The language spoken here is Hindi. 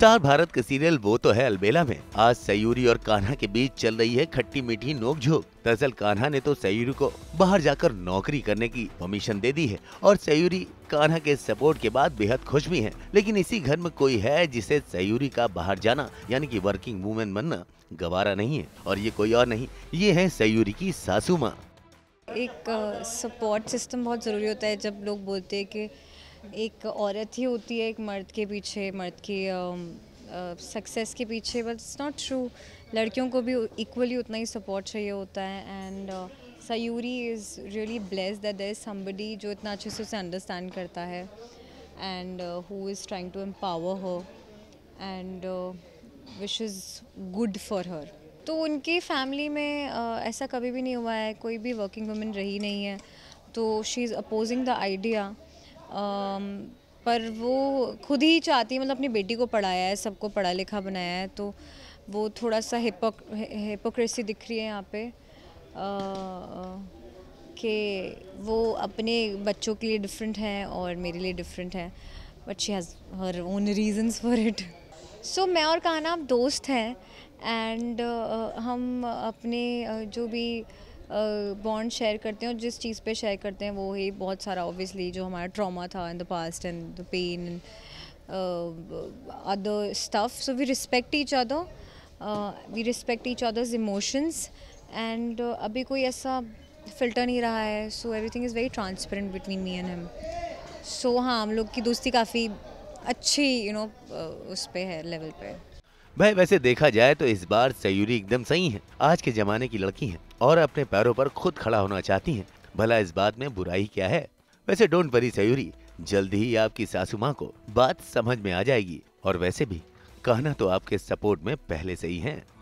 स्टार भारत के सीरियल वो तो है अलबेला में आज सयूरी और कान्हा के बीच चल रही है खट्टी मीठी नोकझोंक दरअसल कान्हा ने तो सयूरी को बाहर जाकर नौकरी करने की परमिशन दे दी है और सयूरी कान्हा के सपोर्ट के बाद बेहद खुश भी हैं लेकिन इसी घर में कोई है जिसे सयूरी का बाहर जाना यानी कि वर्किंग वूमेन बनना गवारा नहीं है और ये कोई और नहीं ये है सयूरी की सासू माँ एक सपोर्ट सिस्टम बहुत ज़रूरी होता है जब लोग बोलते हैं कि एक औरत ही होती है एक मर्द के पीछे मर्द की सक्सेस के पीछे बट इट्स नॉट ट्रू लड़कियों को भी इक्वली उतना ही सपोर्ट चाहिए होता है and Sayuri is really bless that there is somebody जो इतना अच्छे से उसे अंडरस्टैंड करता है and who is trying to empower her and wish is good for her तो उनकी फैमिली में uh, ऐसा कभी भी नहीं हुआ है कोई भी वर्किंग वूमेन रही नहीं है तो she is opposing the idea पर वो खुद ही चाहती है मतलब अपनी बेटी को पढ़ाया है सबको पढ़ा लिखा बनाया है तो वो थोड़ा सा हिपो हिपोक्रेसी दिख रही है यहाँ पे कि वो अपने बच्चों के लिए डिफरेंट हैं और मेरे लिए डिफरेंट है but she has her own reasons for it so मैं और काना दोस्त हैं एंड uh, हम अपने uh, जो भी बॉन्ड शेयर करते हैं और जिस चीज़ पे शेयर करते हैं वो ही बहुत सारा ऑब्वियसली जो हमारा ट्रॉमा था in the past and the pain and stuff so we respect each other we respect each other's emotions and अभी कोई ऐसा फिल्टर नहीं रहा है so everything is very transparent between me and him so हाँ हम लोग की दोस्ती काफ़ी अच्छी यू you नो know, उस पर है लेवल पर भाई वैसे देखा जाए तो इस बार सयूरी एकदम सही है आज के जमाने की लड़की है और अपने पैरों पर खुद खड़ा होना चाहती है भला इस बात में बुराई क्या है वैसे डोंट वरी सयूरी जल्द ही आपकी सासू माँ को बात समझ में आ जाएगी और वैसे भी कहना तो आपके सपोर्ट में पहले से ही है